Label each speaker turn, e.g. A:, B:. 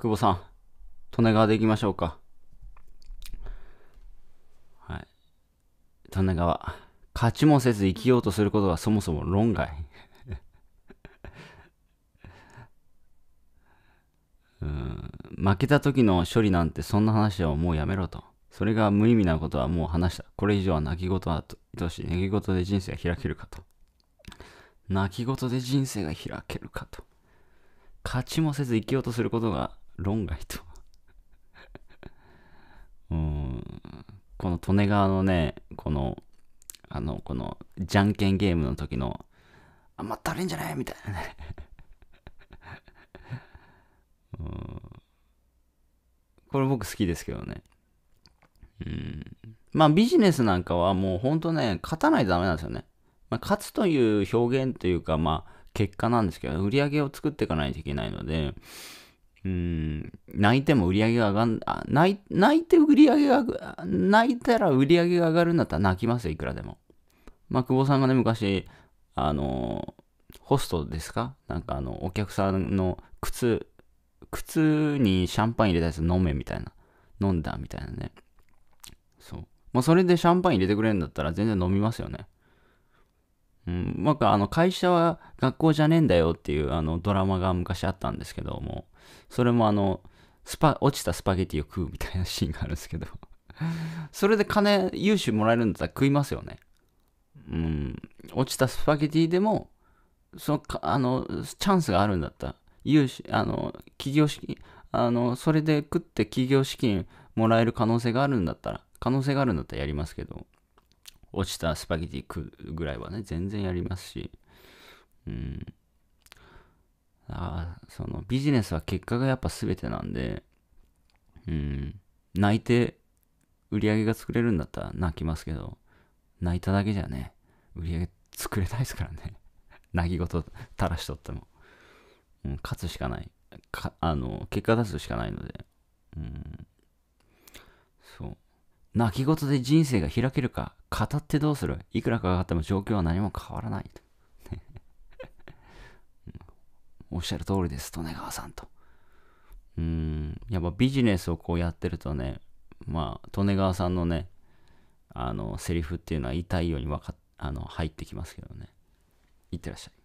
A: 久保さん、利根川で行きましょうか。はい。利根川。勝ちもせず生きようとすることはそもそも論外。うん負けた時の処理なんてそんな話はもうやめろと。それが無意味なことはもう話した。これ以上は泣き言は愛しい。泣き言で人生が開けるかと。泣き言で人生が開けるかと。勝ちもせず生きようとすることが論外と うん。この利根川のね、この、あの、この、じゃんけんゲームの時の、あんまったれんじゃないみたいなね うん。これ僕好きですけどね。うん。まあビジネスなんかはもうほんとね、勝たないとダメなんですよね。まあ、勝つという表現というか、まあ結果なんですけど、売り上げを作っていかないといけないので、うん、泣いても売り上げが上がん、あ泣泣いて売り上げが、泣いたら売り上げが上がるんだったら泣きますよ、いくらでも。まあ、久保さんがね、昔、あのホストですかなんかあの、お客さんの靴、靴にシャンパン入れたやつ飲めみたいな。飲んだみたいなね。そう。まあ、それでシャンパン入れてくれるんだったら全然飲みますよね。うん、なんかあの会社は学校じゃねえんだよっていうあのドラマが昔あったんですけども、それもあの、スパ、落ちたスパゲティを食うみたいな シーンがあるんですけどそれで金、融資もらえるんだったら食いますよね。うん、落ちたスパゲティでも、そのか、あの、チャンスがあるんだったら、融資、あの、企業資金、あの、それで食って企業資金もらえる可能性があるんだったら、可能性があるんだったらやりますけど、落ちたスパゲティ食うぐらいはね、全然やりますし、うん。そのビジネスは結果がやっぱ全てなんで、うん、泣いて売り上げが作れるんだったら泣きますけど、泣いただけじゃね、売り上げ作れないですからね。泣き言垂らしとっても。うん、勝つしかない。かあの、結果出すしかないので。うん。そう。泣き言で人生が開けるか、語ってどうするいくらかかっても状況は何も変わらないと。おっしゃる通りです、利根川さんと。うん、やっぱビジネスをこうやってるとね、まあ、利根川さんのね、あの、セリフっていうのは痛いようにわかあの入ってきますけどね。いってらっしゃい。